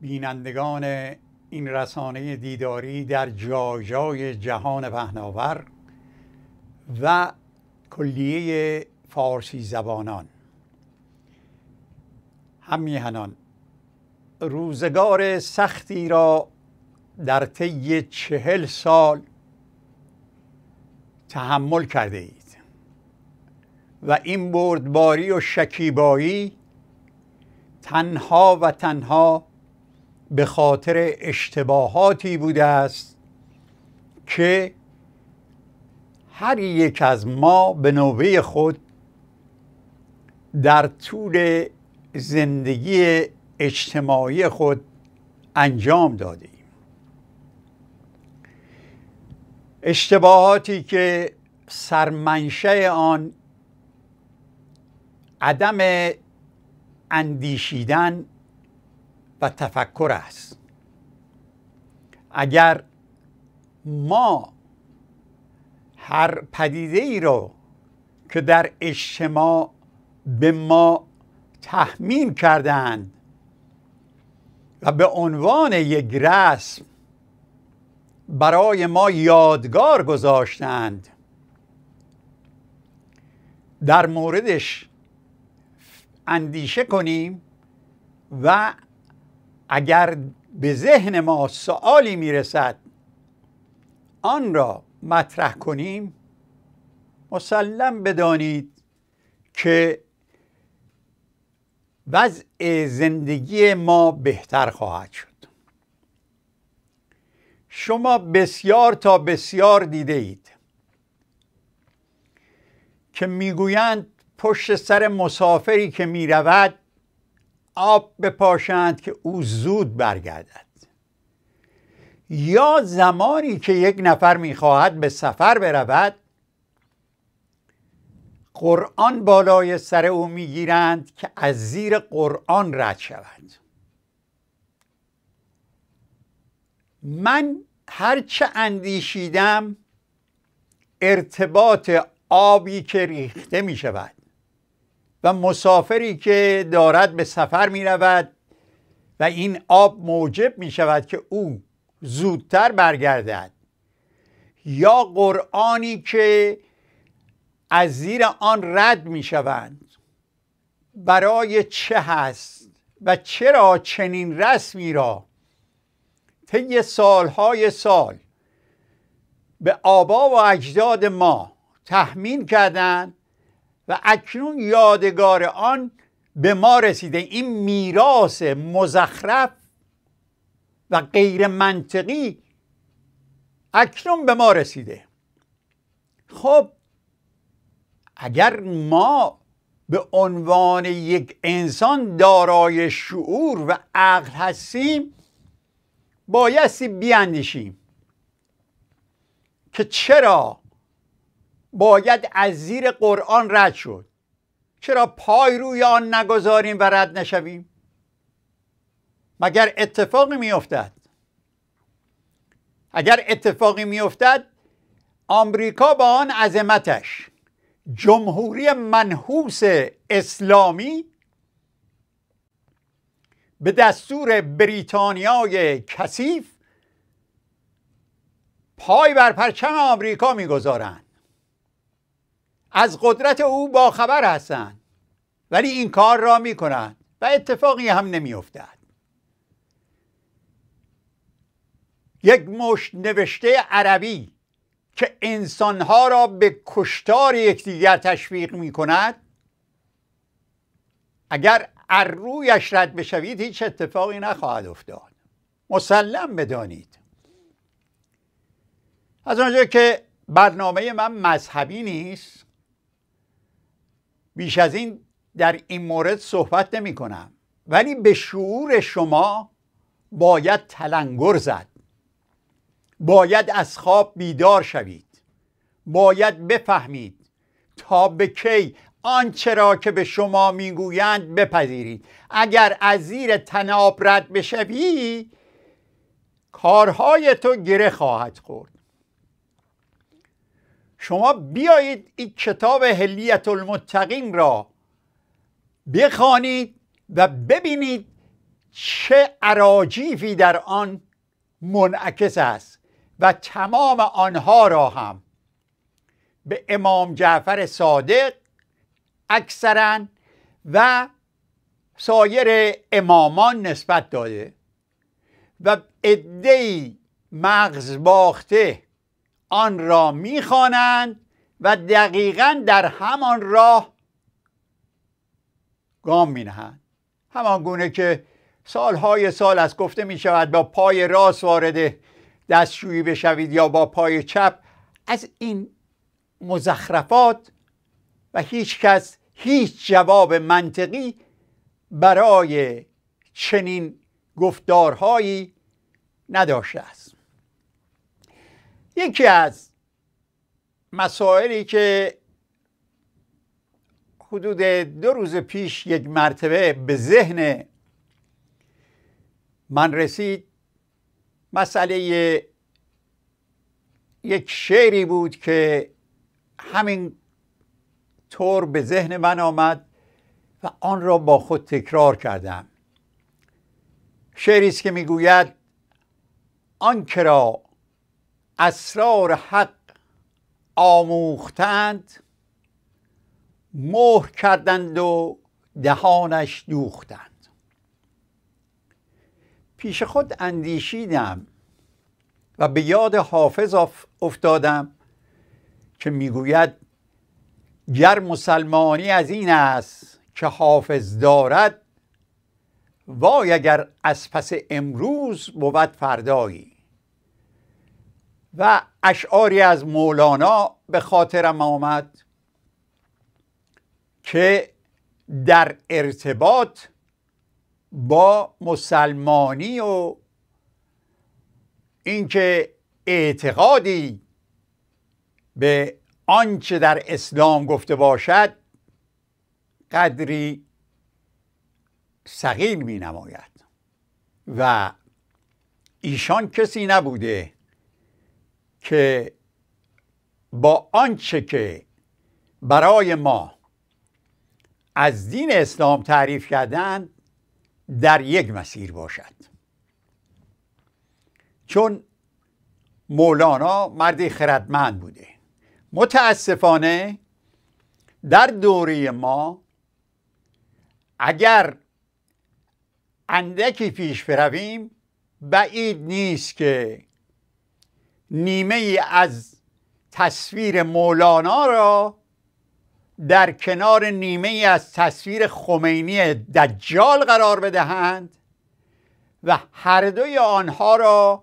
بینندگان این رسانه دیداری در جای جای جهان پهناور و کلیه فارسی زبانان هم روزگار سختی را در طی چهل سال تحمل کرده اید و این بردباری و شکیبایی تنها و تنها به خاطر اشتباهاتی بوده است که هر یک از ما به نوبه خود در طول زندگی اجتماعی خود انجام داده ایم اشتباهاتی که سرمنشه آن عدم اندیشیدن و تفکر است اگر ما هر پدیده ای رو که در اجتماع به ما تحمیل کردند و به عنوان یک رسم برای ما یادگار گذاشتند در موردش اندیشه کنیم و اگر به ذهن ما سوالی میرسد آن را مطرح کنیم مسلم بدانید که وضع زندگی ما بهتر خواهد شد شما بسیار تا بسیار دیده اید که میگویند پشت سر مسافری که میرود آب بپاشند که او زود برگردد یا زمانی که یک نفر میخواهد به سفر برود قرآن بالای سر او میگیرند که از زیر قرآن رد شود من هرچه اندیشیدم ارتباط آبی که ریخته می شود و مسافری که دارد به سفر می رود و این آب موجب می شود که او زودتر برگردد یا قرآنی که از زیر آن رد می شوند برای چه هست و چرا چنین رسمی را طی سالهای سال به آبا و اجداد ما تحمیل کردند و اکنون یادگار آن به ما رسیده این میراث مزخرف و غیر منطقی اکنون به ما رسیده خب اگر ما به عنوان یک انسان دارای شعور و عقل هستیم بایستی بیاندیشیم که چرا باید از زیر قرآن رد شد چرا پای روی آن نگذاریم و رد نشویم مگر اتفاقی میافتد اگر اتفاقی میافتد آمریکا با آن عظمتش جمهوری منحوس اسلامی به دستور بریتانیای کثیف پای بر پرچم آمریکا میگذارند از قدرت او باخبر هستند ولی این کار را میکنند و اتفاقی هم افتد یک مشت نوشته عربی که انسانها را به کشتار یکدیگر تشویق می کند اگر ار رویش رد بشوید هیچ اتفاقی نخواهد افتاد مسلم بدانید از آنجا که برنامه من مذهبی نیست بیش از این در این مورد صحبت نمی کنم ولی به شعور شما باید تلنگر زد باید از خواب بیدار شوید باید بفهمید تا به کی آنچه که به شما میگویند بپذیرید اگر از زیر تناب رد بشوی کارهای تو گره خواهد خورد شما بیایید این کتاب هلیت المتقین را بخوانید و ببینید چه عراجیفی در آن منعکس است و تمام آنها را هم به امام جعفر صادق اکثرا و سایر امامان نسبت داده و ادهی مغز باخته آن را میخوانند و دقیقا در همان راه گام می نهند همان گونه که سالهای سال از گفته می شود با پای راست وارد دستشویی بشوید یا با پای چپ از این مزخرفات و هیچ کس هیچ جواب منطقی برای چنین گفتارهایی نداشته است یکی از مسائلی که حدود دو روز پیش یک مرتبه به ذهن من رسید مسئله یک شعری بود که همین طور به ذهن من آمد و آن را با خود تکرار کردم شعری است که میگوید آن را اسرار حق آموختند مهر کردند و دهانش دوختند پیش خود اندیشیدم و به یاد حافظ افتادم که میگوید گر مسلمانی از این است که حافظ دارد وای اگر از پس امروز بود فردایی و اشعاری از مولانا به خاطرم آمد که در ارتباط با مسلمانی و اینکه اعتقادی به آنچه در اسلام گفته باشد قدری سقیل می نماید و ایشان کسی نبوده که با آنچه که برای ما از دین اسلام تعریف کردن در یک مسیر باشد چون مولانا مرد خردمند بوده متاسفانه در دوره ما اگر اندکی پیش برویم بعید نیست که نیمه از تصویر مولانا را در کنار نیمه از تصویر خمینی دجال قرار بدهند و هر دوی آنها را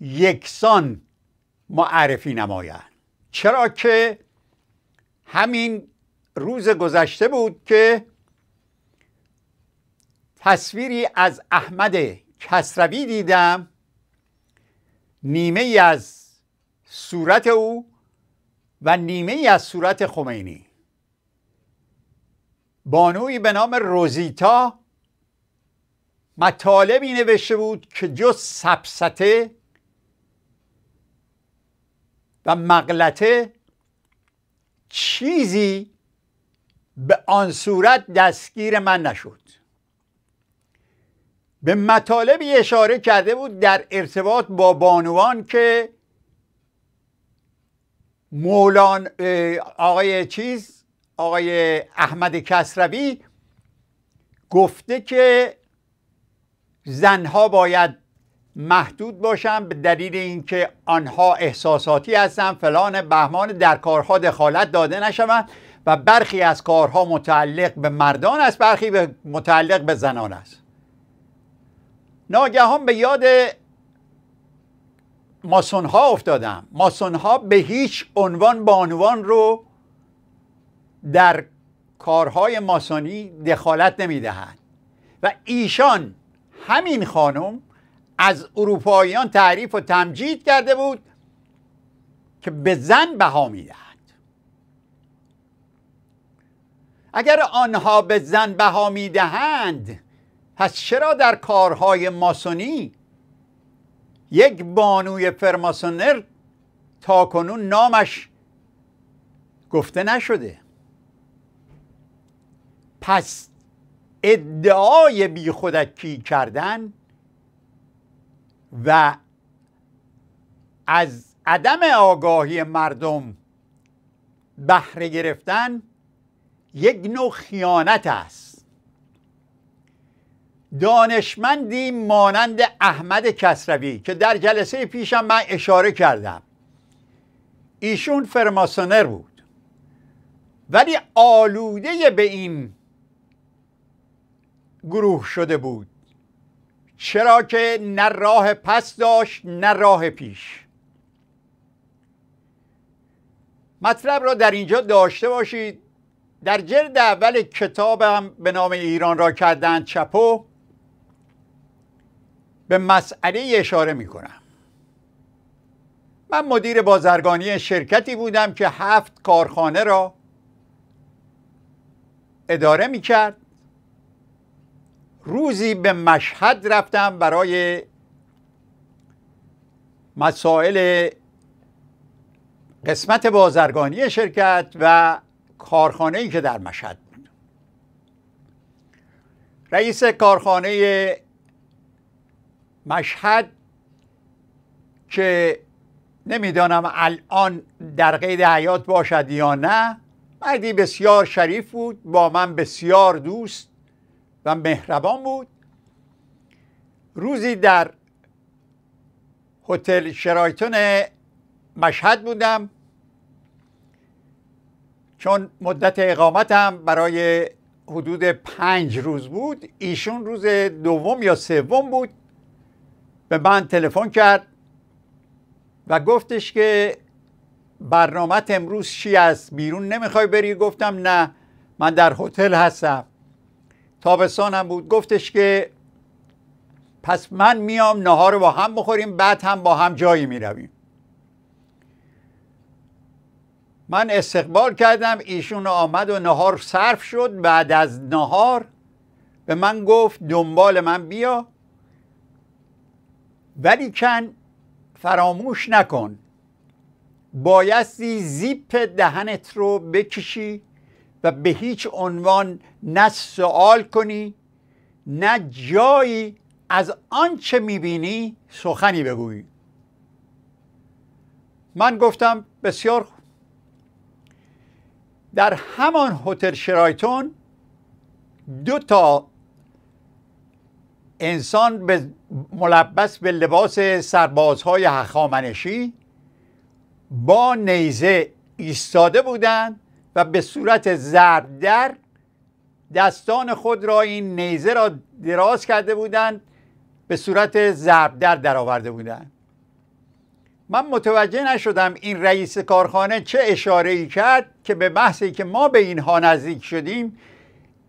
یکسان معرفی نمایند چرا که همین روز گذشته بود که تصویری از احمد کسروی دیدم نیمه ای از صورت او و نیمه ای از صورت خمینی بانوی به نام روزیتا مطالبی نوشته بود که جز سبسته و مغلطه چیزی به آن صورت دستگیر من نشد به مطالبی اشاره کرده بود در ارتباط با بانوان که مولان آقای چیز آقای احمد کسروی گفته که زنها باید محدود باشن به دلیل اینکه آنها احساساتی هستن فلان بهمان در کارها دخالت داده نشوند و برخی از کارها متعلق به مردان است برخی متعلق به زنان است ناگهان به یاد ماسون ها افتادم ماسون ها به هیچ عنوان بانوان رو در کارهای ماسونی دخالت نمیدهند و ایشان همین خانم از اروپاییان تعریف و تمجید کرده بود که به زن بها میدهند اگر آنها به زن بها میدهند پس چرا در کارهای ماسونی یک بانوی فرماسونر تا کنون نامش گفته نشده پس ادعای بی خودکی کردن و از عدم آگاهی مردم بهره گرفتن یک نوع خیانت است دانشمندی مانند احمد کسروی که در جلسه پیشم من اشاره کردم ایشون فرماسونر بود ولی آلوده به این گروه شده بود چرا که نه راه پس داشت نه راه پیش مطلب را در اینجا داشته باشید در جلد اول کتابم به نام ایران را کردن چپو به مسئله اشاره می کنم من مدیر بازرگانی شرکتی بودم که هفت کارخانه را اداره می کرد روزی به مشهد رفتم برای مسائل قسمت بازرگانی شرکت و کارخانه ای که در مشهد بود رئیس کارخانه مشهد که نمیدانم الان در قید حیات باشد یا نه مردی بسیار شریف بود با من بسیار دوست و مهربان بود روزی در هتل شرایتون مشهد بودم چون مدت اقامتم برای حدود پنج روز بود ایشون روز دوم یا سوم بود به من تلفن کرد و گفتش که برنامه امروز چی است بیرون نمیخوای بری گفتم نه من در هتل هستم تابستانم بود گفتش که پس من میام نهار رو با هم بخوریم بعد هم با هم جایی میرویم من استقبال کردم ایشون آمد و نهار صرف شد بعد از نهار به من گفت دنبال من بیا ولی کن فراموش نکن بایستی زیپ دهنت رو بکشی و به هیچ عنوان نه سوال کنی نه جایی از آنچه میبینی سخنی بگویی من گفتم بسیار در همان هتل شرایتون دو تا انسان به ملبس به لباس سربازهای هخامنشی با نیزه ایستاده بودند و به صورت در دستان خود را این نیزه را دراز کرده بودند به صورت در درآورده بودند من متوجه نشدم این رئیس کارخانه چه اشاره ای کرد که به محضی که ما به اینها نزدیک شدیم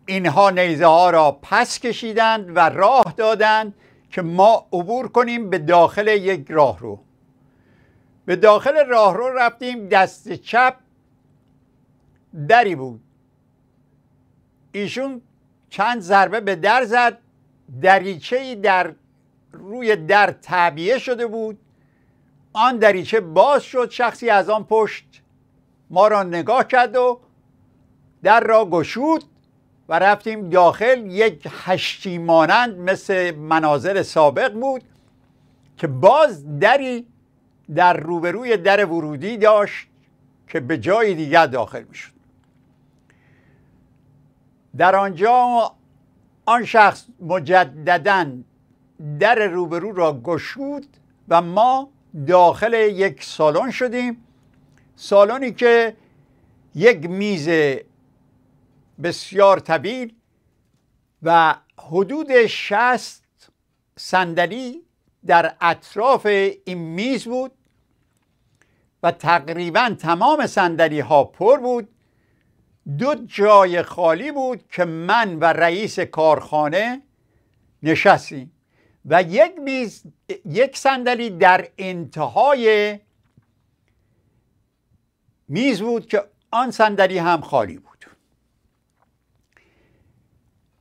اینها نیزه ها را پس کشیدند و راه دادند که ما عبور کنیم به داخل یک راهرو به داخل راهرو رفتیم دست چپ دری بود ایشون چند ضربه به در زد دریچه در روی در تعبیه شده بود آن دریچه باز شد شخصی از آن پشت ما را نگاه کرد و در را گشود و رفتیم داخل یک هشتی مانند مثل مناظر سابق بود که باز دری در روبروی در ورودی داشت که به جای دیگر داخل میشد در آنجا آن شخص مجددا در روبرو را گشود و ما داخل یک سالن شدیم سالنی که یک میز بسیار طویل و حدود شست صندلی در اطراف این میز بود و تقریبا تمام صندلی ها پر بود دو جای خالی بود که من و رئیس کارخانه نشستیم و یک میز یک صندلی در انتهای میز بود که آن صندلی هم خالی بود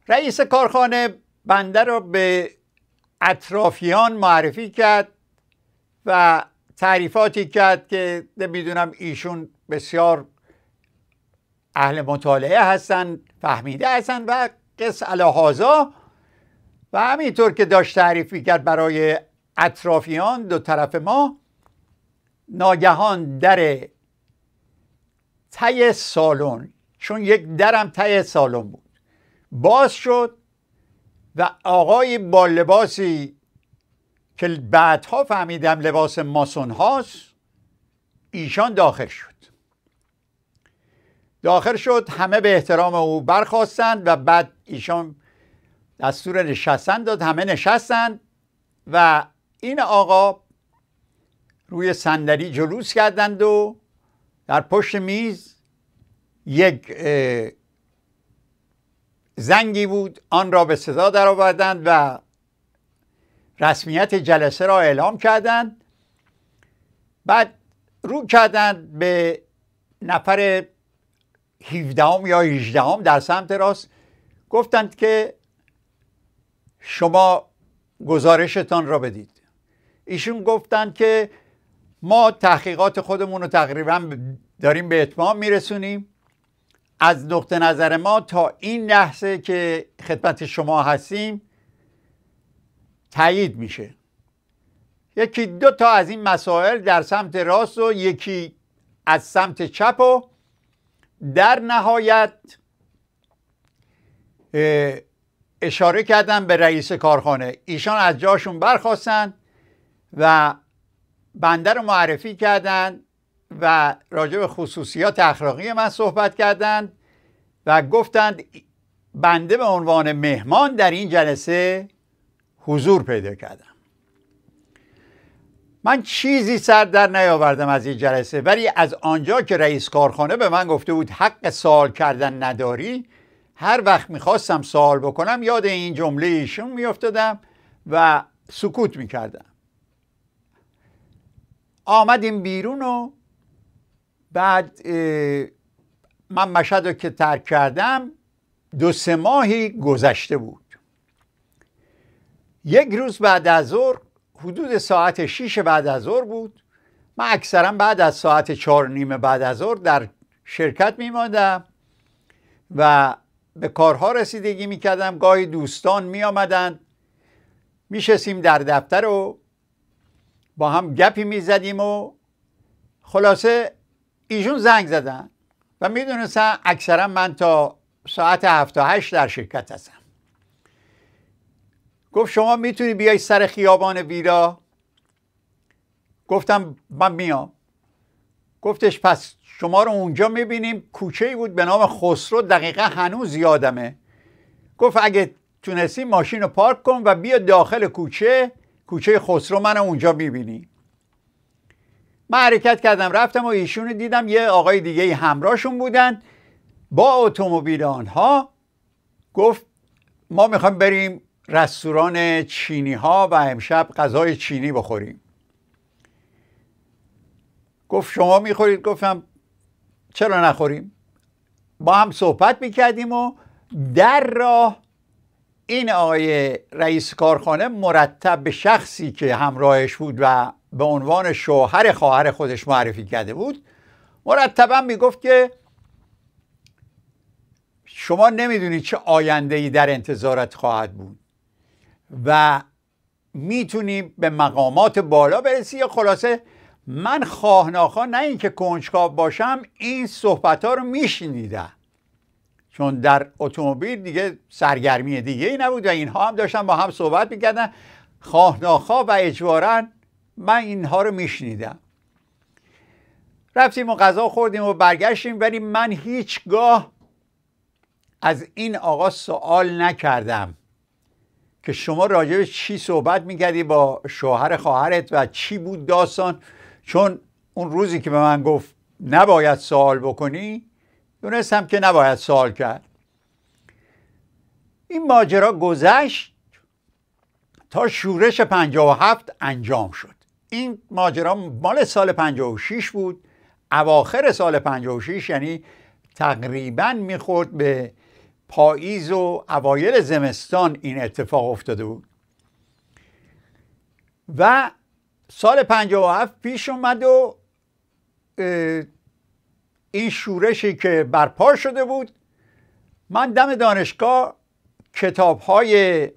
رئیس کارخانه بنده رو به اطرافیان معرفی کرد و تعریفاتی کرد که نمیدونم ایشون بسیار اهل مطالعه هستند فهمیده هستند و قص الهازا و همینطور که داشت تعریف کرد برای اطرافیان دو طرف ما ناگهان در تی سالن چون یک درم تی سالن بود باز شد و آقای با لباسی که بعدها فهمیدم لباس ماسون هاست ایشان داخل شد داخل شد همه به احترام او برخواستند و بعد ایشان دستور نشستن داد همه نشستند و این آقا روی صندلی جلوس کردند و در پشت میز یک زنگی بود آن را به صدا درآوردند و رسمیت جلسه را اعلام کردند بعد رو کردند به نفر 17 یا 18 در سمت راست گفتند که شما گزارشتان را بدید ایشون گفتند که ما تحقیقات خودمون رو تقریبا داریم به اتمام میرسونیم از نقطه نظر ما تا این لحظه که خدمت شما هستیم تایید میشه یکی دو تا از این مسائل در سمت راست و یکی از سمت چپ و در نهایت اشاره کردن به رئیس کارخانه ایشان از جاشون برخواستن و بنده رو معرفی کردند. و راجع به خصوصیات اخلاقی من صحبت کردند و گفتند بنده به عنوان مهمان در این جلسه حضور پیدا کردم من چیزی سر در نیاوردم از این جلسه ولی از آنجا که رئیس کارخانه به من گفته بود حق سال کردن نداری هر وقت میخواستم سوال بکنم یاد این جمله ایشون میافتادم و سکوت میکردم آمدیم بیرون و بعد من مشهد رو که ترک کردم دو سه ماهی گذشته بود یک روز بعد از ظهر حدود ساعت شیش بعد از ظهر بود من اکثرا بعد از ساعت چهار نیمه بعد از ظهر در شرکت میماندم و به کارها رسیدگی میکردم گاهی دوستان میآمدند میشستیم در دفتر و با هم گپی میزدیم و خلاصه ایشون زنگ زدن و میدونستن اکثرا من تا ساعت هفت تا هشت در شرکت هستم گفت شما میتونی بیای سر خیابان ویرا گفتم من میام گفتش پس شما رو اونجا میبینیم کوچه ای بود به نام خسرو دقیقا هنوز یادمه گفت اگه تونستی ماشین رو پارک کن و بیا داخل کوچه کوچه خسرو من اونجا میبینی من حرکت کردم رفتم و ایشون دیدم یه آقای دیگه همراهشون بودن با اتومبیل آنها گفت ما میخوایم بریم رستوران چینی ها و امشب غذای چینی بخوریم گفت شما میخورید گفتم چرا نخوریم با هم صحبت میکردیم و در راه این آقای رئیس کارخانه مرتب به شخصی که همراهش بود و به عنوان شوهر خواهر خودش معرفی کرده بود مرتبا میگفت که شما نمیدونید چه آینده ای در انتظارت خواهد بود و میتونی به مقامات بالا برسی یا خلاصه من خواه نه اینکه کنجکاو باشم این صحبت ها رو میشنیدم چون در اتومبیل دیگه سرگرمی دیگه ای نبود و اینها هم داشتن با هم صحبت میکردن خواه و اجوارن، من اینها رو میشنیدم رفتیم و غذا خوردیم و برگشتیم ولی من هیچگاه از این آقا سوال نکردم که شما راجع به چی صحبت میکردی با شوهر خواهرت و چی بود داستان چون اون روزی که به من گفت نباید سوال بکنی دونستم که نباید سوال کرد این ماجرا گذشت تا شورش 57 انجام شد این ماجرا مال سال 56 بود اواخر سال 56 یعنی تقریبا میخورد به پاییز و اوایل زمستان این اتفاق افتاده بود و سال 57 پیش اومد و این شورشی که برپا شده بود من دم دانشگاه کتاب های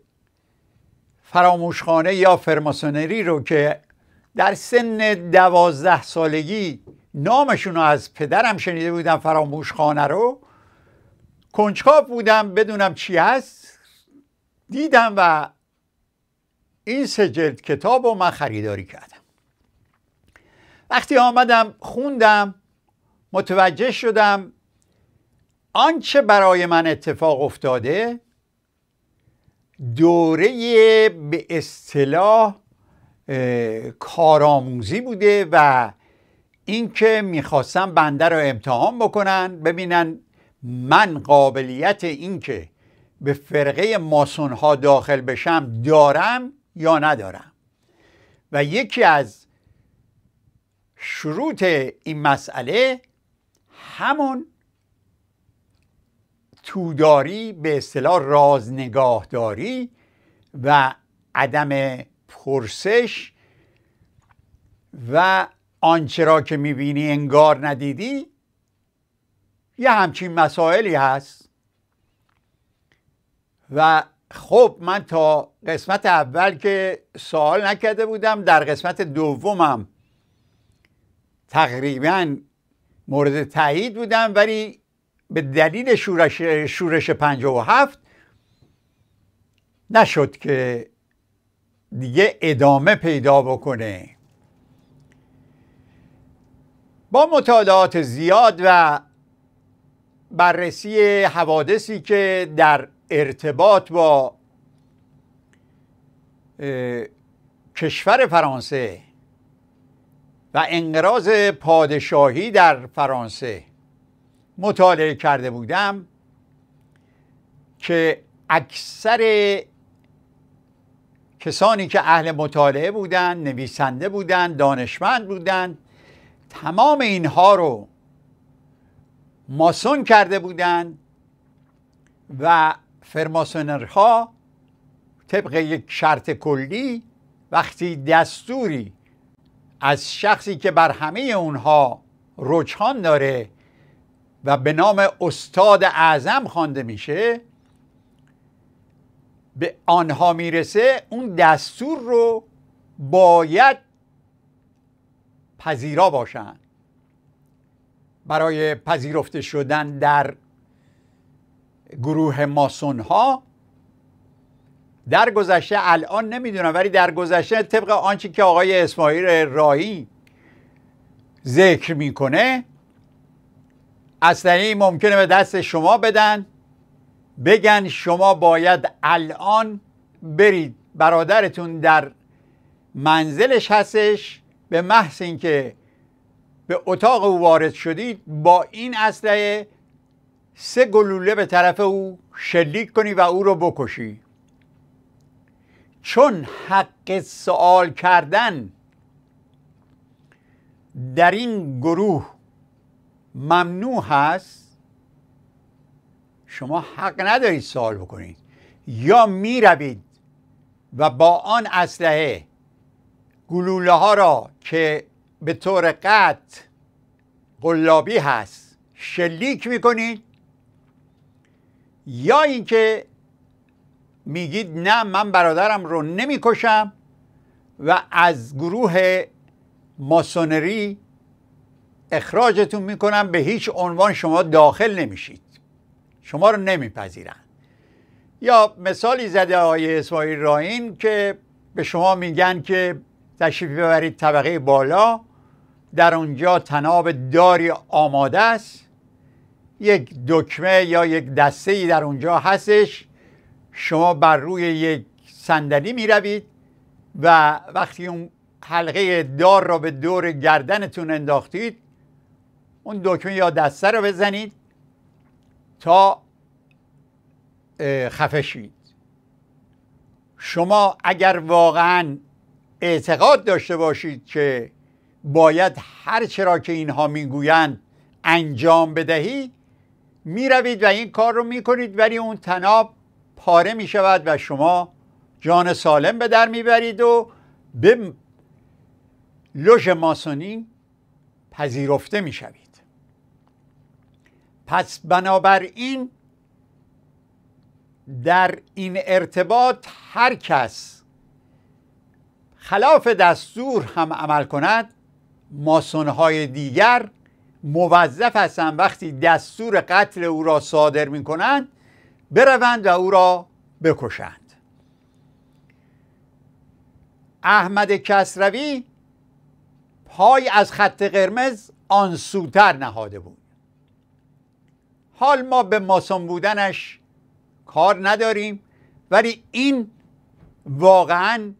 فراموشخانه یا فرماسونری رو که در سن دوازده سالگی نامشون رو از پدرم شنیده بودم فراموش خانه رو کنجکاو بودم بدونم چی هست دیدم و این سه جلد کتاب رو من خریداری کردم وقتی آمدم خوندم متوجه شدم آنچه برای من اتفاق افتاده دوره به اصطلاح کارآموزی بوده و اینکه میخواستن بنده رو امتحان بکنن ببینن من قابلیت اینکه به فرقه ماسون ها داخل بشم دارم یا ندارم و یکی از شروط این مسئله همون توداری به اصطلاح رازنگاهداری و عدم پرسش و آنچه را که میبینی انگار ندیدی یه همچین مسائلی هست و خب من تا قسمت اول که سوال نکرده بودم در قسمت دومم تقریبا مورد تایید بودم ولی به دلیل شورش, شورش 57 نشد که دیگه ادامه پیدا بکنه با مطالعات زیاد و بررسی حوادثی که در ارتباط با کشور فرانسه و انقراض پادشاهی در فرانسه مطالعه کرده بودم که اکثر کسانی که اهل مطالعه بودند نویسنده بودند دانشمند بودند تمام اینها رو ماسون کرده بودند و فرماسونرها طبق یک شرط کلی وقتی دستوری از شخصی که بر همه اونها رجحان داره و به نام استاد اعظم خوانده میشه به آنها میرسه اون دستور رو باید پذیرا باشند برای پذیرفته شدن در گروه ماسون ها در گذشته الان نمیدونم ولی در گذشته طبق آنچه که آقای اسماعیل راهی ذکر میکنه اصلا این ممکنه به دست شما بدن بگن شما باید الان برید برادرتون در منزلش هستش به محض اینکه به اتاق او وارد شدید با این اسلحه سه گلوله به طرف او شلیک کنی و او رو بکشی چون حق سوال کردن در این گروه ممنوع هست شما حق ندارید سوال بکنید یا میروید و با آن اسلحه گلوله ها را که به طور قطع قلابی هست شلیک کنید یا اینکه میگید نه من برادرم رو نمیکشم و از گروه ماسونری اخراجتون میکنم به هیچ عنوان شما داخل نمیشید شما رو نمیپذیرن. یا مثالی زده آقای اسماعیل راین که به شما میگن که تشریف ببرید طبقه بالا در اونجا تناب داری آماده است یک دکمه یا یک دسته ای در اونجا هستش شما بر روی یک صندلی می روید و وقتی اون حلقه دار را به دور گردنتون انداختید اون دکمه یا دسته رو بزنید تا خفه شید شما اگر واقعا اعتقاد داشته باشید که باید هر چرا که اینها میگویند انجام بدهید میروید و این کار رو میکنید ولی اون تناب پاره میشود و شما جان سالم به در میبرید و به لوژ ماسونی پذیرفته میشوید پس بنابراین در این ارتباط هر کس خلاف دستور هم عمل کند ماسونهای دیگر موظف هستند وقتی دستور قتل او را صادر می کنند بروند و او را بکشند احمد کسروی پای از خط قرمز آن سوتر نهاده بود حال ما به ماسون بودنش کار نداریم ولی این واقعا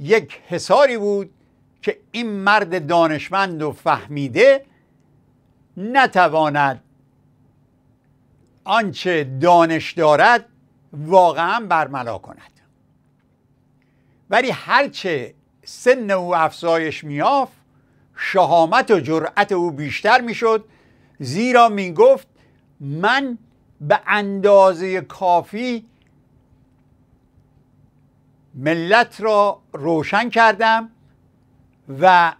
یک حساری بود که این مرد دانشمند و فهمیده نتواند آنچه دانش دارد واقعا برملا کند ولی هرچه سن او افزایش میافت شهامت و جرأت او بیشتر میشد زیرا میگفت من به اندازه کافی ملت را روشن کردم و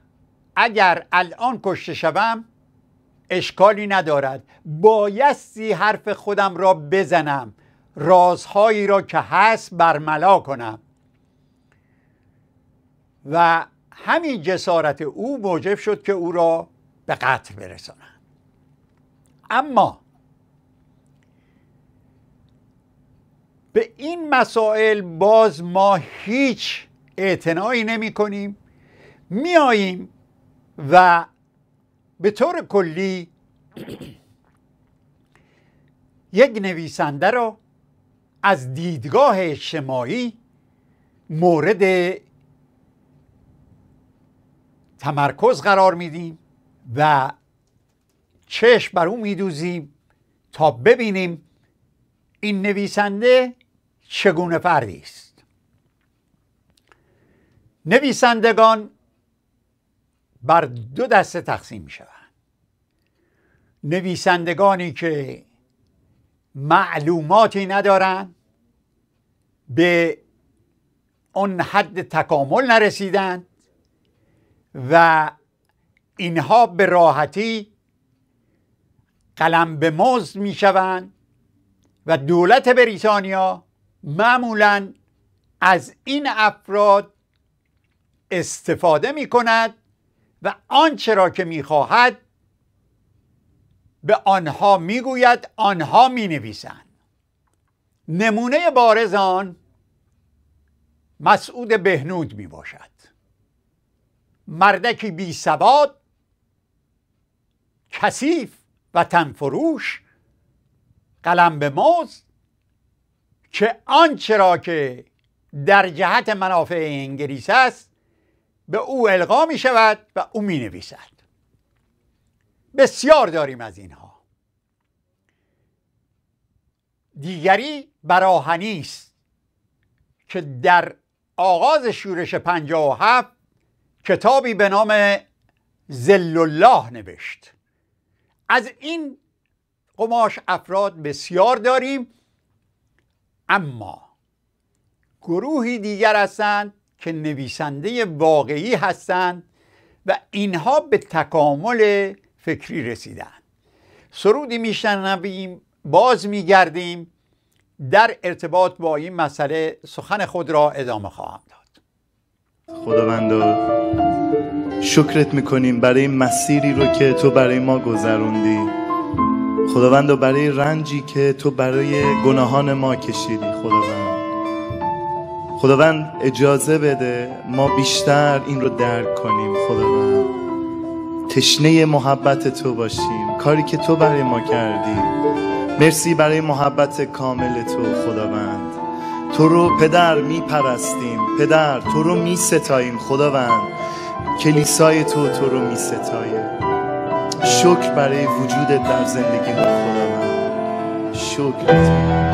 اگر الان کشته شوم اشکالی ندارد بایستی حرف خودم را بزنم رازهایی را که هست برملا کنم و همین جسارت او موجب شد که او را به قتل برسانم. اما به این مسائل باز ما هیچ اعتنایی نمی کنیم میاییم و به طور کلی یک نویسنده را از دیدگاه اجتماعی مورد تمرکز قرار میدیم و چشم بر او میدوزیم تا ببینیم این نویسنده چگونه فردی است نویسندگان بر دو دسته تقسیم می شوند نویسندگانی که معلوماتی ندارند به اون حد تکامل نرسیدند و اینها به راحتی قلم به مزد می شوند و دولت بریتانیا معمولا از این افراد استفاده می کند و آنچه را که میخواهد به آنها میگوید آنها می نویسند نمونه بارزان مسعود بهنود می باشد مردکی بی سواد کثیف و تنفروش قلم به مزد که آنچه را که در جهت منافع انگلیس است به او القا می شود و او می نویسد بسیار داریم از اینها دیگری براهنی است که در آغاز شورش 57 کتابی به نام زل الله نوشت از این قماش افراد بسیار داریم اما گروهی دیگر هستند که نویسنده واقعی هستند و اینها به تکامل فکری رسیدن سرودی میشنویم باز میگردیم در ارتباط با این مسئله سخن خود را ادامه خواهم داد خداوند، شکرت میکنیم برای مسیری رو که تو برای ما گذروندی خداوند و برای رنجی که تو برای گناهان ما کشیدی خداوند خداوند اجازه بده ما بیشتر این رو درک کنیم خداوند تشنه محبت تو باشیم کاری که تو برای ما کردی مرسی برای محبت کامل تو خداوند تو رو پدر می پرستیم پدر تو رو می ستاییم خداوند کلیسای تو تو رو می ستاییم شکر برای وجودت در زندگی خودم شکر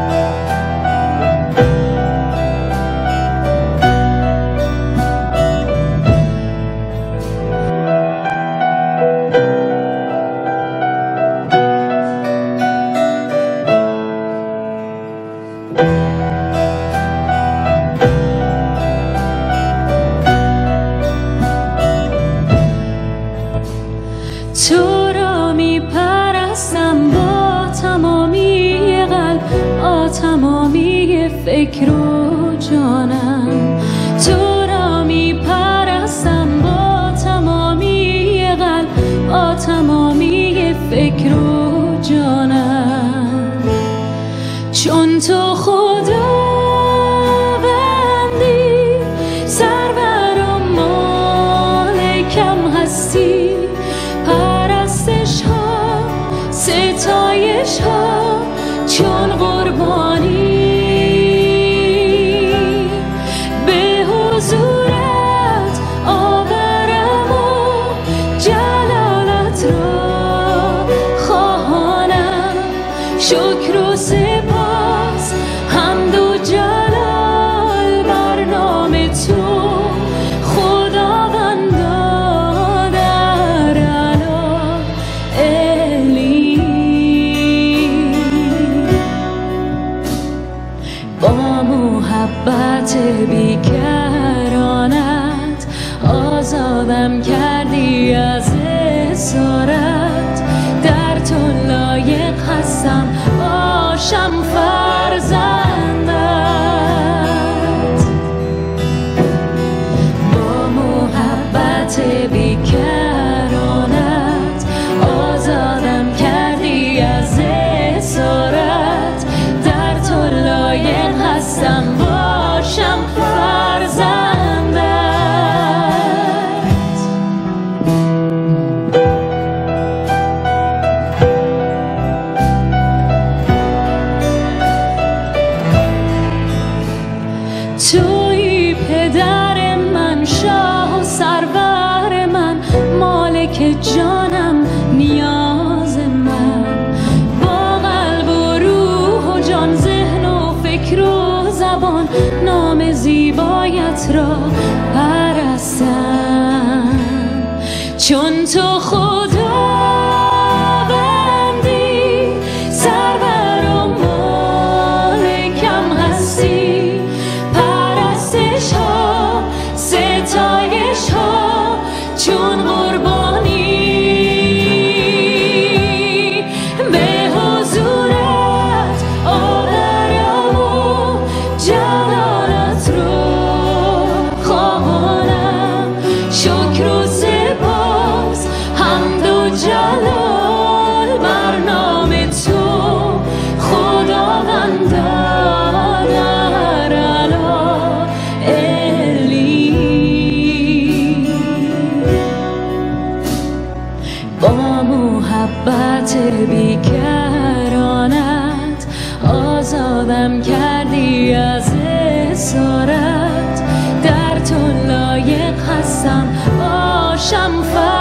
بیکرانت آزادم کرد خاطر بیکرانت آزادم کردی از اسارت در تو لایق هستم باشم فرد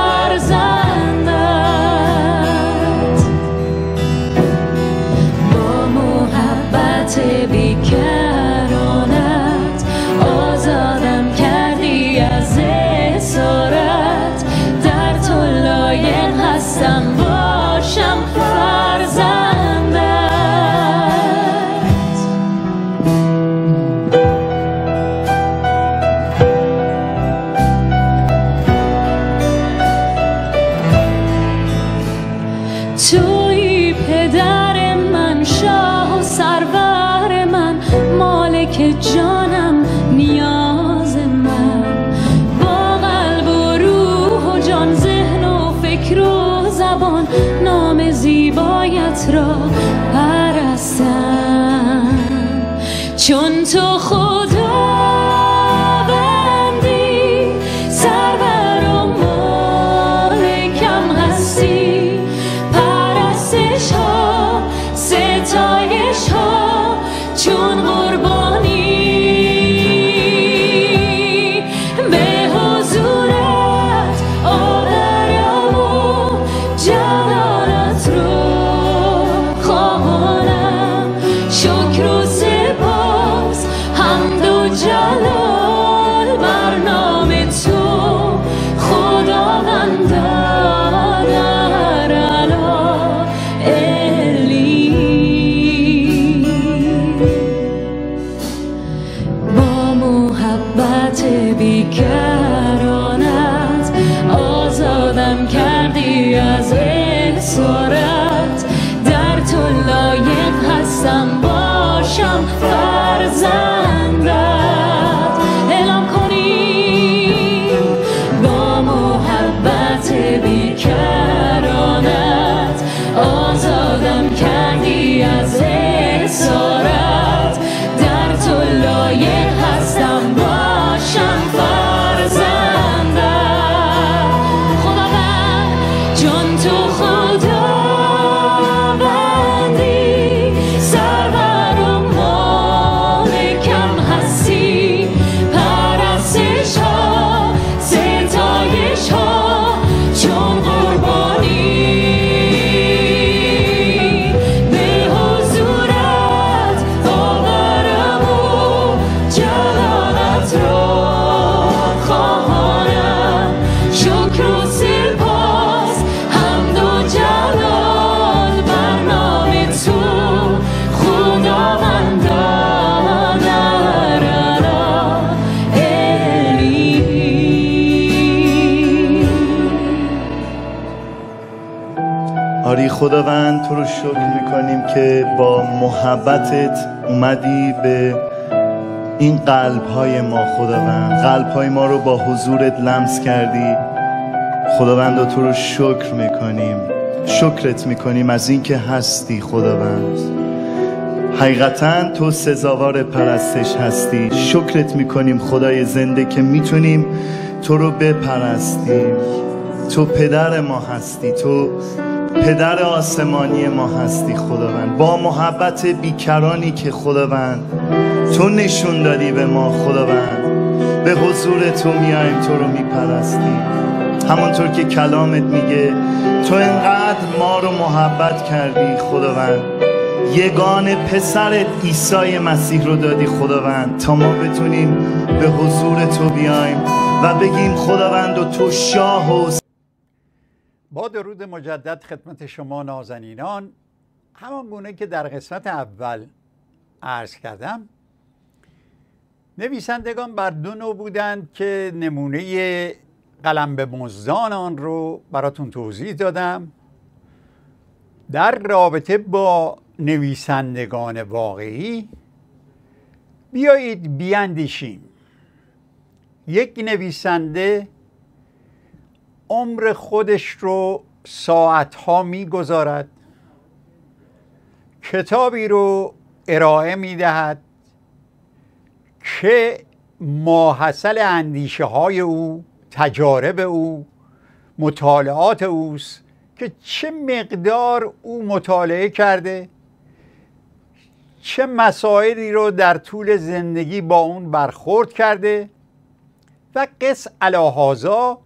کردی از صورت در تو لایق هستم باشم خداوند تو رو شکر میکنیم که با محبتت اومدی به این قلب های ما خداوند قلب های ما رو با حضورت لمس کردی خداوند تو رو شکر میکنیم شکرت میکنیم از اینکه هستی خداوند حقیقتا تو سزاوار پرستش هستی شکرت میکنیم خدای زنده که میتونیم تو رو بپرستیم تو پدر ما هستی تو پدر آسمانی ما هستی خداوند با محبت بیکرانی که خداوند تو نشون دادی به ما خداوند به حضور تو میایم تو رو میپرستیم همانطور که کلامت میگه تو انقدر ما رو محبت کردی خداوند یگان پسرت عیسی مسیح رو دادی خداوند تا ما بتونیم به حضور تو بیایم و بگیم خداوند و تو شاه و با درود مجدد خدمت شما نازنینان همان گونه که در قسمت اول عرض کردم نویسندگان بر دو نوع بودند که نمونه قلم به مزدان آن رو براتون توضیح دادم در رابطه با نویسندگان واقعی بیایید بیاندیشیم یک نویسنده عمر خودش رو ساعتها میگذارد کتابی رو ارائه میدهد که ماحصل اندیشه های او تجارب او مطالعات اوست که چه مقدار او مطالعه کرده چه مسائلی رو در طول زندگی با اون برخورد کرده و قص علاهازا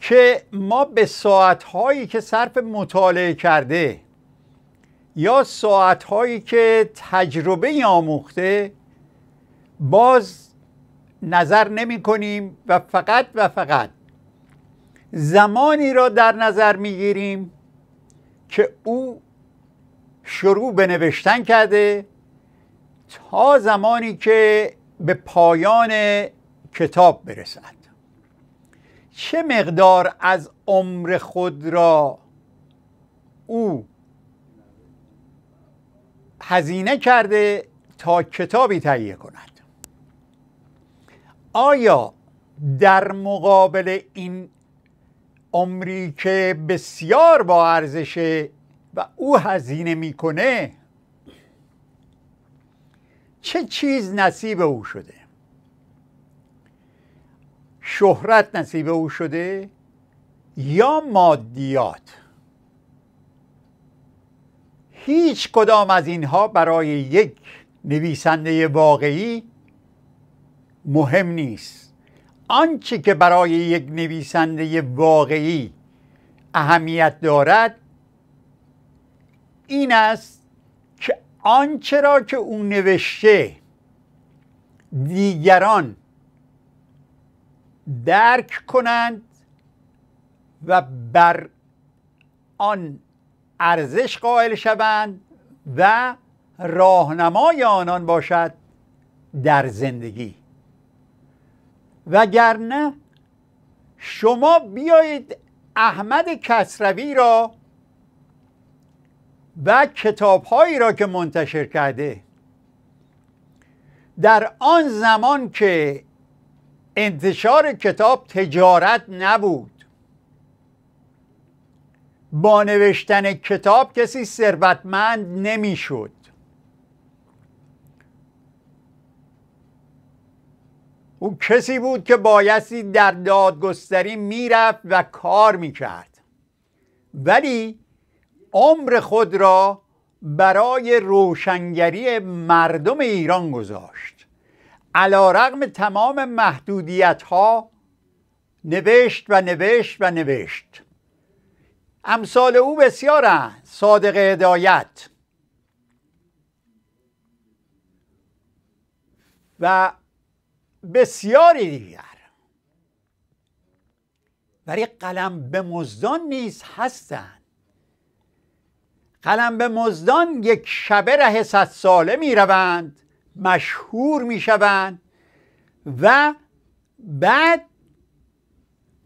که ما به ساعتهایی که صرف مطالعه کرده یا ساعتهایی که تجربه آموخته باز نظر نمی کنیم و فقط و فقط زمانی را در نظر می گیریم که او شروع به نوشتن کرده تا زمانی که به پایان کتاب برسد چه مقدار از عمر خود را او هزینه کرده تا کتابی تهیه کند آیا در مقابل این عمری که بسیار با ارزشه و او هزینه میکنه چه چیز نصیب او شده شهرت نصیب او شده یا مادیات هیچ کدام از اینها برای یک نویسنده واقعی مهم نیست آنچه که برای یک نویسنده واقعی اهمیت دارد این است که آنچه را که او نوشته دیگران درک کنند و بر آن ارزش قائل شوند و راهنمای آنان باشد در زندگی وگرنه شما بیایید احمد کسروی را و کتابهایی را که منتشر کرده در آن زمان که انتشار کتاب تجارت نبود با نوشتن کتاب کسی ثروتمند نمیشد او کسی بود که بایستی در دادگستری میرفت و کار میکرد ولی عمر خود را برای روشنگری مردم ایران گذاشت علا رقم تمام محدودیت ها نوشت و نوشت و نوشت امثال او بسیارند صادق هدایت و بسیاری دیگر ولی قلم به مزدان نیز هستند قلم به مزدان یک شبه ره ست ساله می روند مشهور میشوند و بعد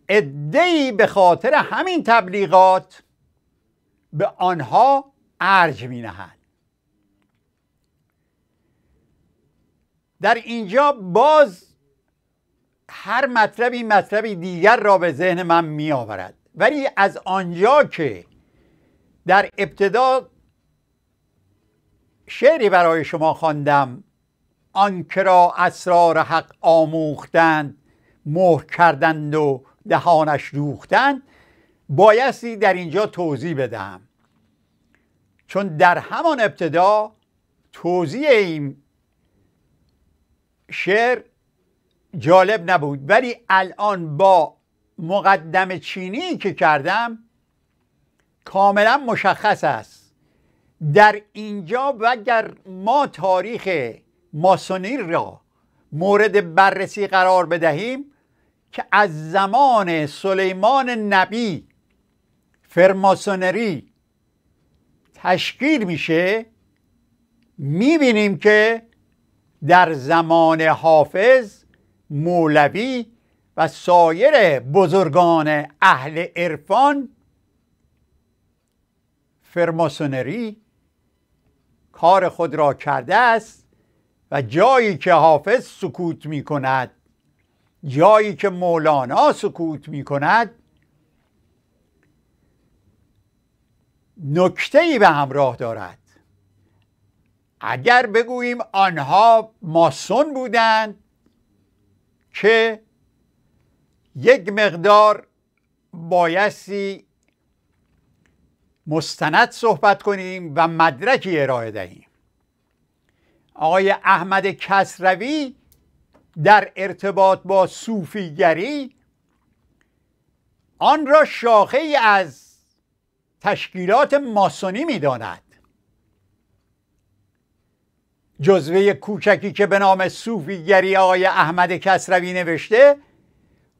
ادهی به خاطر همین تبلیغات به آنها ارج می در اینجا باز هر مطلبی مطلبی دیگر را به ذهن من می آورد ولی از آنجا که در ابتدا شعری برای شما خواندم آنکه را اسرار حق آموختند مهر کردند و دهانش روختند بایستی در اینجا توضیح بدهم چون در همان ابتدا توضیح این شعر جالب نبود ولی الان با مقدم چینی که کردم کاملا مشخص است در اینجا و ما تاریخ ماسونی را مورد بررسی قرار بدهیم که از زمان سلیمان نبی فرماسونری تشکیل میشه میبینیم که در زمان حافظ مولوی و سایر بزرگان اهل عرفان فرماسونری کار خود را کرده است و جایی که حافظ سکوت می کند جایی که مولانا سکوت می کند نکته ای به همراه دارد اگر بگوییم آنها ماسون بودند که یک مقدار بایستی مستند صحبت کنیم و مدرکی ارائه دهیم آقای احمد کسروی در ارتباط با صوفیگری آن را شاخه از تشکیلات ماسونی داند جزوه کوچکی که به نام صوفیگری آقای احمد کسروی نوشته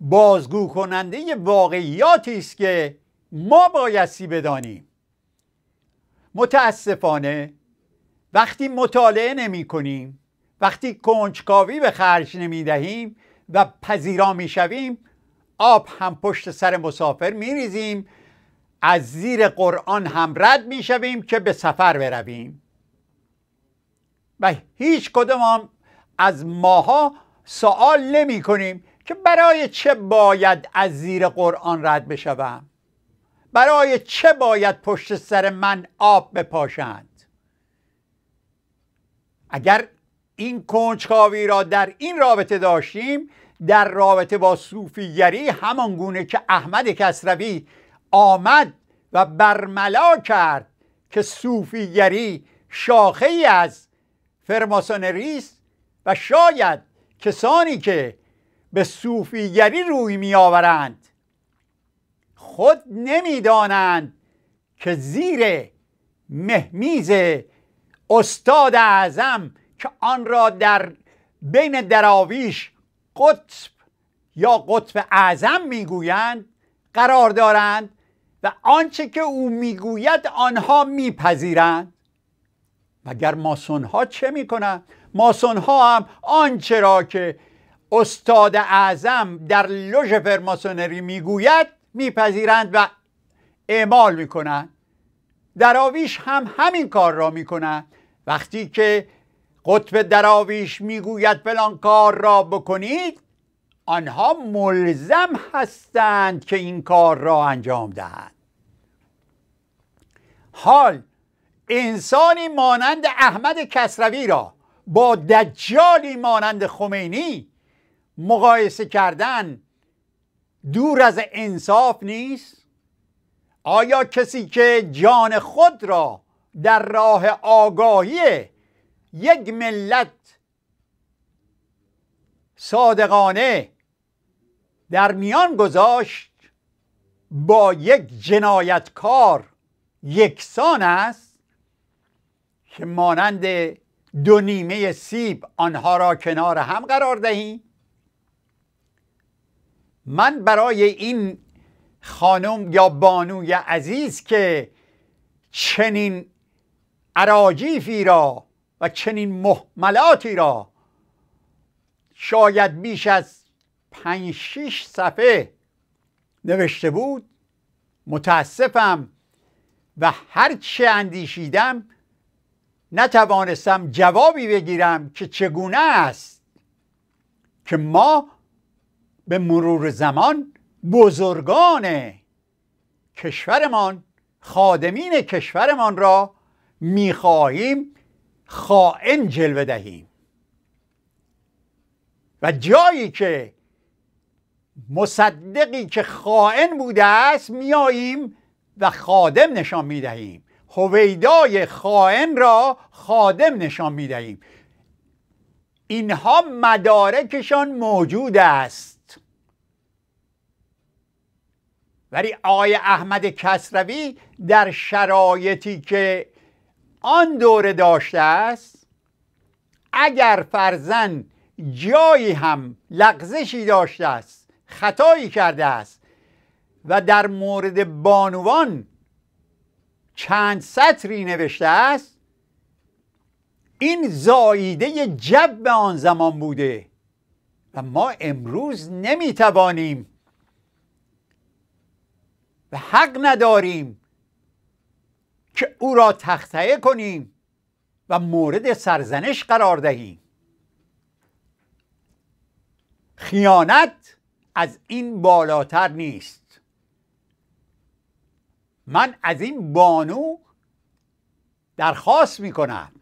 بازگو کننده واقعیاتی است که ما بایستی بدانیم متاسفانه وقتی مطالعه نمی کنیم وقتی کنجکاوی به خرج نمی دهیم و پذیرا می شویم آب هم پشت سر مسافر می ریزیم از زیر قرآن هم رد می شویم که به سفر برویم و هیچ کدوم از ماها سوال نمی کنیم که برای چه باید از زیر قرآن رد بشوم برای چه باید پشت سر من آب بپاشند اگر این کنجکاوی را در این رابطه داشتیم در رابطه با صوفیگری همان گونه که احمد کسروی آمد و برملا کرد که صوفیگری شاخه ای از فرماسونری است و شاید کسانی که به صوفیگری روی آورند خود نمیدانند که زیر مهمیز استاد اعظم که آن را در بین دراویش قطب یا قطب اعظم میگویند قرار دارند و آنچه که او میگوید آنها میپذیرند مگر ماسون ها چه میکنند ماسون ها هم آنچه را که استاد اعظم در لوژ فرماسونری میگوید میپذیرند و اعمال میکنند دراویش هم همین کار را می کند وقتی که قطب دراویش میگوید فلان کار را بکنید آنها ملزم هستند که این کار را انجام دهند حال انسانی مانند احمد کسروی را با دجالی مانند خمینی مقایسه کردن دور از انصاف نیست آیا کسی که جان خود را در راه آگاهی یک ملت صادقانه در میان گذاشت با یک جنایتکار یکسان است که مانند دو نیمه سیب آنها را کنار هم قرار دهیم من برای این خانم یا بانوی عزیز که چنین عراجیفی را و چنین محملاتی را شاید بیش از پنج شیش صفحه نوشته بود متاسفم و هرچه اندیشیدم نتوانستم جوابی بگیرم که چگونه است که ما به مرور زمان بزرگان کشورمان خادمین کشورمان را میخواهیم خائن جلوه دهیم و جایی که مصدقی که خائن بوده است میاییم و خادم نشان میدهیم هویدای خائن را خادم نشان میدهیم اینها مدارکشان موجود است ولی آقای احمد کسروی در شرایطی که آن دوره داشته است اگر فرزن جایی هم لغزشی داشته است خطایی کرده است و در مورد بانوان چند سطری نوشته است این زاییده جب آن زمان بوده و ما امروز نمیتوانیم و حق نداریم که او را تختعه کنیم و مورد سرزنش قرار دهیم خیانت از این بالاتر نیست من از این بانو درخواست می کنم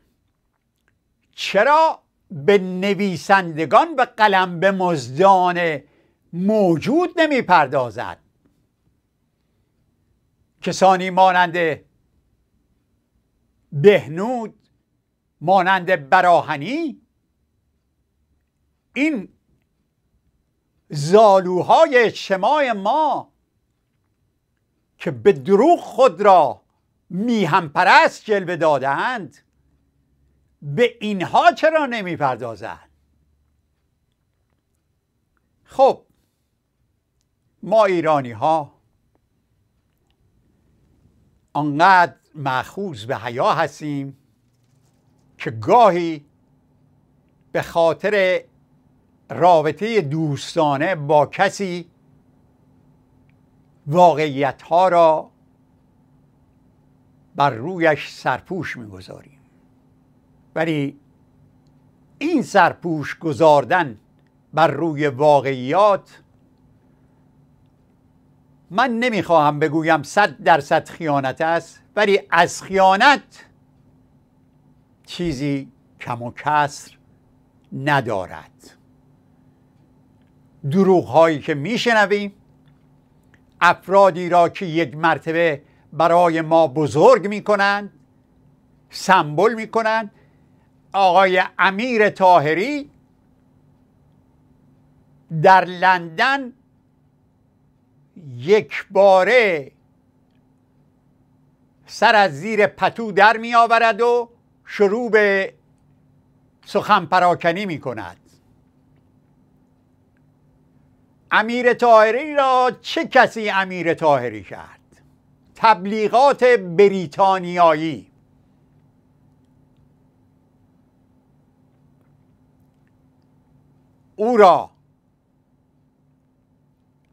چرا به نویسندگان و قلم به مزدان موجود نمی پردازد کسانی مانند بهنود مانند براهنی این زالوهای اجتماع ما که به دروغ خود را میهم پرست جلوه دادند به اینها چرا نمیپردازند خب ما ایرانی ها آنقدر معخوض به حیا هستیم که گاهی به خاطر رابطه دوستانه با کسی واقعیت ها را بر رویش سرپوش میگذاریم ولی این سرپوش گذاردن بر روی واقعیات من نمیخواهم بگویم صد درصد خیانت است ولی از خیانت چیزی کم و کسر ندارد دروغ هایی که میشنویم افرادی را که یک مرتبه برای ما بزرگ میکنند سمبل میکنند آقای امیر تاهری در لندن یک باره سر از زیر پتو در می آورد و شروع به سخن پراکنی می کند امیر تاهری را چه کسی امیر تاهری کرد؟ تبلیغات بریتانیایی او را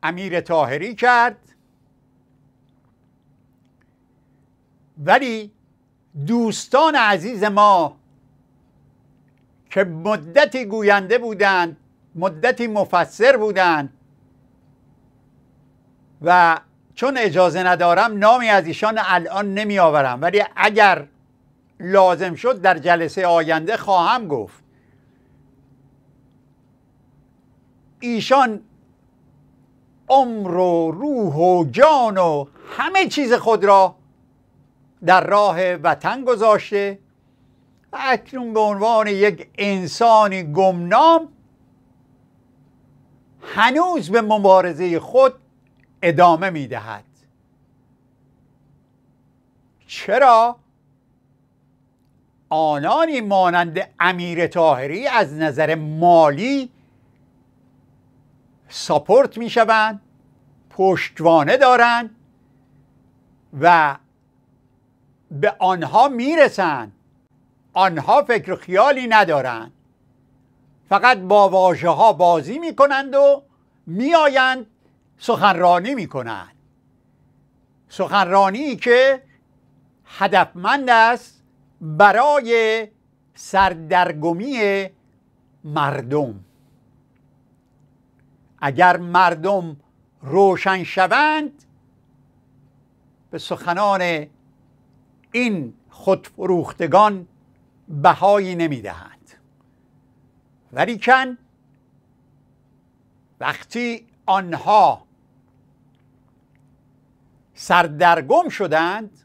امیر تاهری کرد ولی دوستان عزیز ما که مدتی گوینده بودند مدتی مفسر بودند و چون اجازه ندارم نامی از ایشان الان نمی آورم ولی اگر لازم شد در جلسه آینده خواهم گفت ایشان عمر و روح و جان و همه چیز خود را در راه وطن گذاشته و اکنون به عنوان یک انسانی گمنام هنوز به مبارزه خود ادامه میدهد چرا آنانی مانند امیر تاهری از نظر مالی ساپورت شوند پشتوانه دارند و به آنها میرسند آنها فکر خیالی ندارند فقط با واژه ها بازی کنند و میآیند سخنرانی کنند سخنرانی که هدفمند است برای سردرگمی مردم اگر مردم روشن شوند به سخنان این خودفروختگان بهایی نمیدهند ولیکن وقتی آنها سردرگم شدند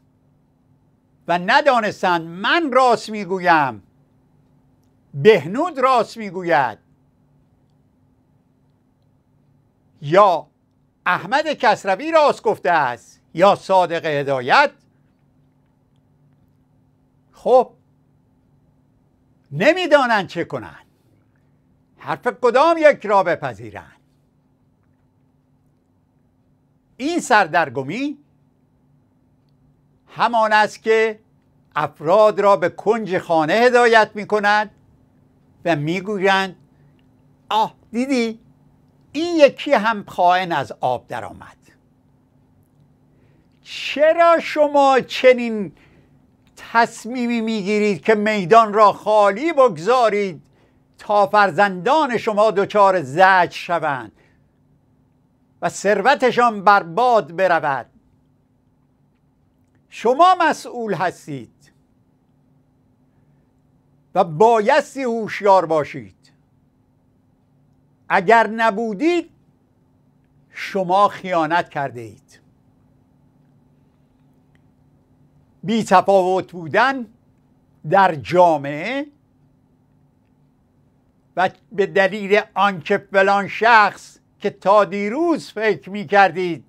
و ندانستند من راست میگویم بهنود راست میگوید یا احمد کسروی راست گفته است یا صادق هدایت خب نمیدانند چه کنند حرف کدام یک را بپذیرند این سردرگمی همان است که افراد را به کنج خانه هدایت می و میگویند آه دیدی این یکی هم خائن از آب درآمد چرا شما چنین تصمیمی میگیرید که میدان را خالی بگذارید تا فرزندان شما دچار زج شوند و ثروتشان برباد برود شما مسئول هستید و بایستی هوشیار باشید اگر نبودید شما خیانت کرده اید بی تفاوت بودن در جامعه و به دلیل آنکه فلان شخص که تا دیروز فکر می کردید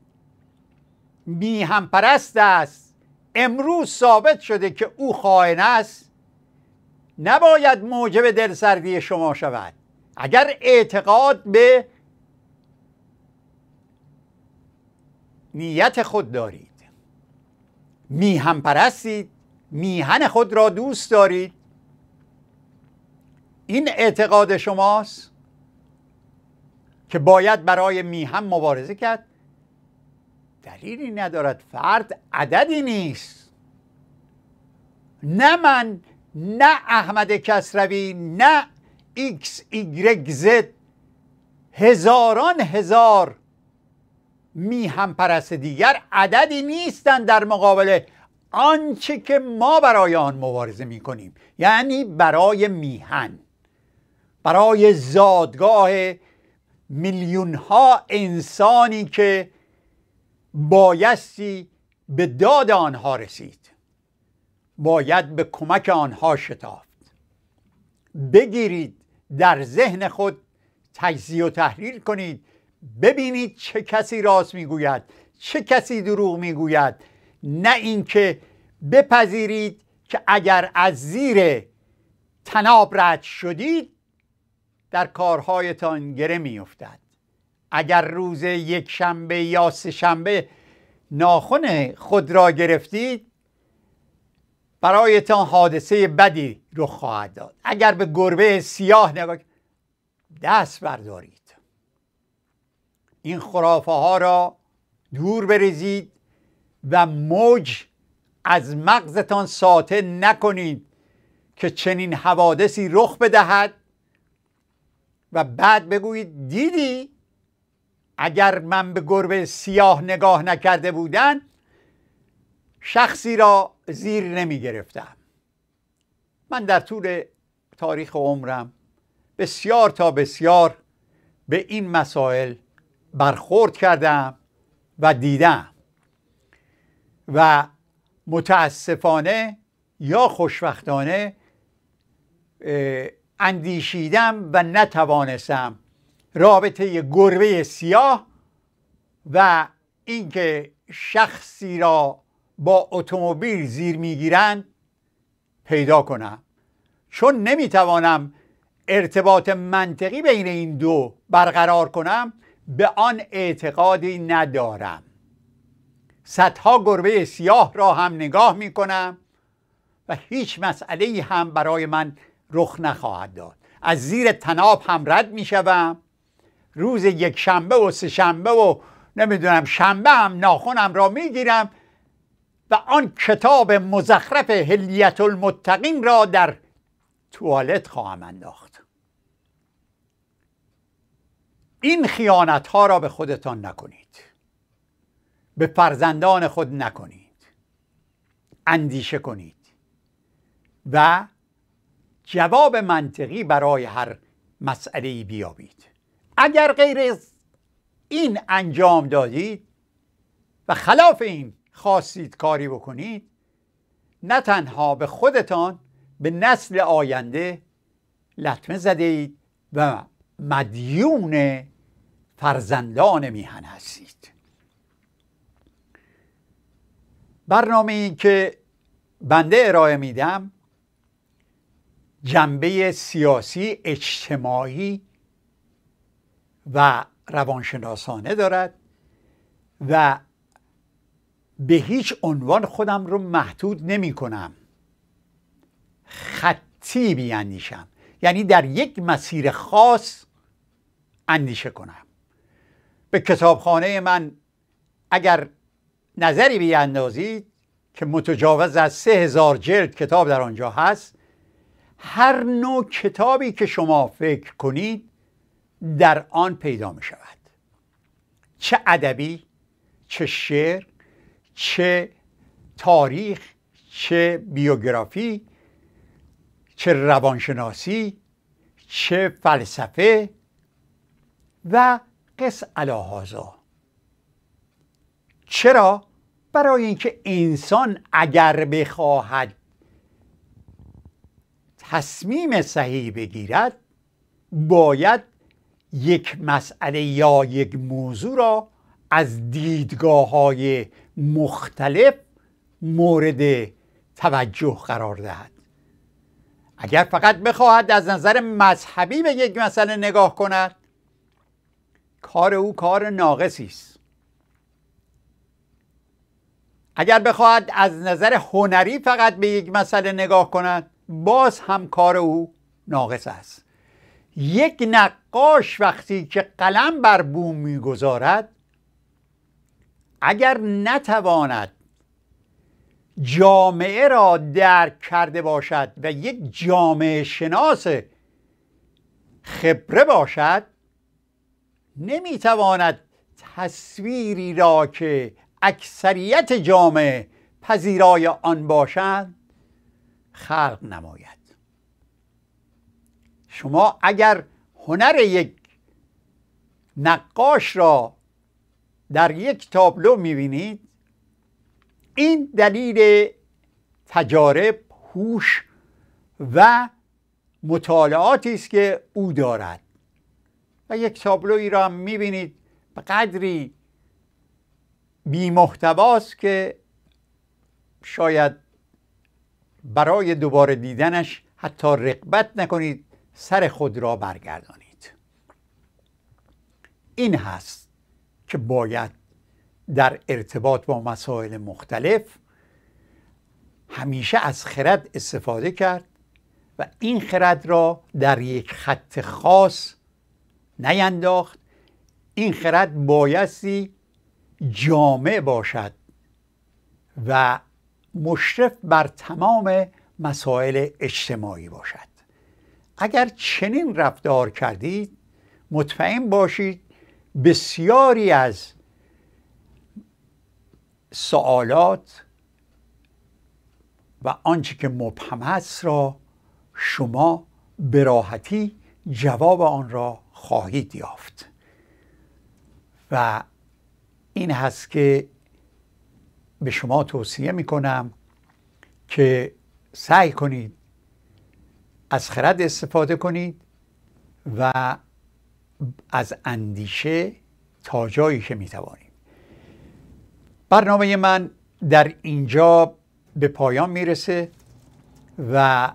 می هم پرست است امروز ثابت شده که او خائن است نباید موجب دلسردی شما شود اگر اعتقاد به نیت خود دارید میهم پرستید میهن خود را دوست دارید این اعتقاد شماست که باید برای میهم مبارزه کرد دلیلی ندارد فرد عددی نیست نه من نه احمد کسروی نه X, Y, Z هزاران هزار هم پرست دیگر عددی نیستند در مقابل آنچه که ما برای آن مبارزه می کنیم یعنی برای میهن برای زادگاه میلیون ها انسانی که بایستی به داد آنها رسید باید به کمک آنها شتافت بگیرید در ذهن خود تجزیه و تحلیل کنید ببینید چه کسی راست میگوید چه کسی دروغ میگوید نه اینکه بپذیرید که اگر از زیر تناب رد شدید در کارهایتان گره میافتد اگر روز یک شنبه یا سه شنبه ناخن خود را گرفتید برایتان حادثه بدی رخ خواهد داد اگر به گربه سیاه نگاه دست بردارید این خرافه ها را دور بریزید و موج از مغزتان ساطع نکنید که چنین حوادثی رخ بدهد و بعد بگویید دیدی اگر من به گربه سیاه نگاه نکرده بودن شخصی را زیر نمی گرفتم من در طول تاریخ عمرم بسیار تا بسیار به این مسائل برخورد کردم و دیدم و متاسفانه یا خوشبختانه اندیشیدم و نتوانستم رابطه گربه سیاه و اینکه شخصی را با اتومبیل زیر میگیرند پیدا کنم چون نمیتوانم ارتباط منطقی بین این دو برقرار کنم به آن اعتقادی ندارم صدها گربه سیاه را هم نگاه می کنم و هیچ مسئله هم برای من رخ نخواهد داد از زیر تناب هم رد می شوم روز یک شنبه و سه شنبه و نمیدونم شنبه هم ناخونم را میگیرم و آن کتاب مزخرف هلیت المتقین را در توالت خواهم انداخت این خیانت ها را به خودتان نکنید به فرزندان خود نکنید اندیشه کنید و جواب منطقی برای هر مسئله بیابید اگر غیر این انجام دادید و خلاف این خواستید کاری بکنید نه تنها به خودتان به نسل آینده لطمه زده اید و مدیون فرزندان میهن هستید برنامه ای که بنده ارائه میدم جنبه سیاسی اجتماعی و روانشناسانه دارد و به هیچ عنوان خودم رو محدود نمی کنم خطی بیاندیشم یعنی در یک مسیر خاص اندیشه کنم به کتابخانه من اگر نظری بیاندازید که متجاوز از سه هزار جلد کتاب در آنجا هست هر نوع کتابی که شما فکر کنید در آن پیدا می شود چه ادبی چه شعر چه تاریخ چه بیوگرافی چه روانشناسی چه فلسفه و قص الهازا چرا برای اینکه انسان اگر بخواهد تصمیم صحیح بگیرد باید یک مسئله یا یک موضوع را از دیدگاه های مختلف مورد توجه قرار دهد اگر فقط بخواهد از نظر مذهبی به یک مسئله نگاه کند کار او کار ناقصی است اگر بخواهد از نظر هنری فقط به یک مسئله نگاه کند باز هم کار او ناقص است یک نقاش وقتی که قلم بر بوم میگذارد اگر نتواند جامعه را درک کرده باشد و یک جامعه شناس خبره باشد نمیتواند تصویری را که اکثریت جامعه پذیرای آن باشد خلق نماید شما اگر هنر یک نقاش را در یک تابلو میبینید این دلیل تجارب هوش و مطالعاتی است که او دارد و یک ای را هم میبینید به قدری بیمحتواست که شاید برای دوباره دیدنش حتی رقبت نکنید سر خود را برگردانید این هست که باید در ارتباط با مسائل مختلف همیشه از خرد استفاده کرد و این خرد را در یک خط خاص نینداخت این خرد بایستی جامع باشد و مشرف بر تمام مسائل اجتماعی باشد اگر چنین رفتار کردید مطمئن باشید بسیاری از سوالات و آنچه که مبهم است را شما به راحتی جواب آن را خواهید یافت و این هست که به شما توصیه می کنم که سعی کنید از خرد استفاده کنید و از اندیشه تا جایی که توانیم برنامه من در اینجا به پایان میرسه و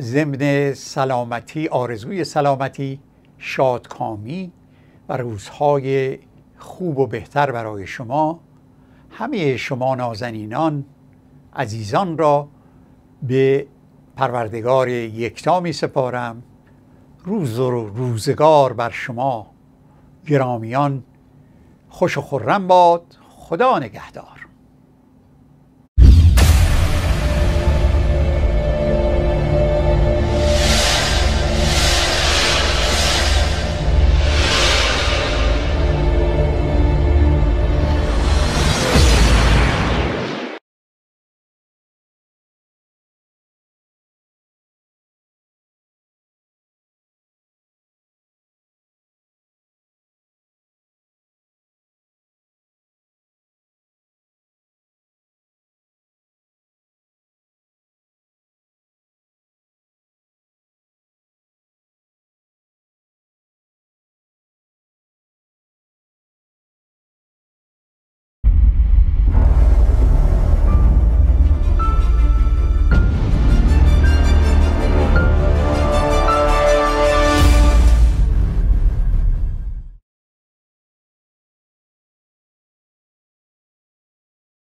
ضمن سلامتی آرزوی سلامتی شادکامی و روزهای خوب و بهتر برای شما همه شما نازنینان عزیزان را به پروردگار یکتا می سپارم روز و روزگار بر شما گرامیان خوش و خورم باد خدا نگهدار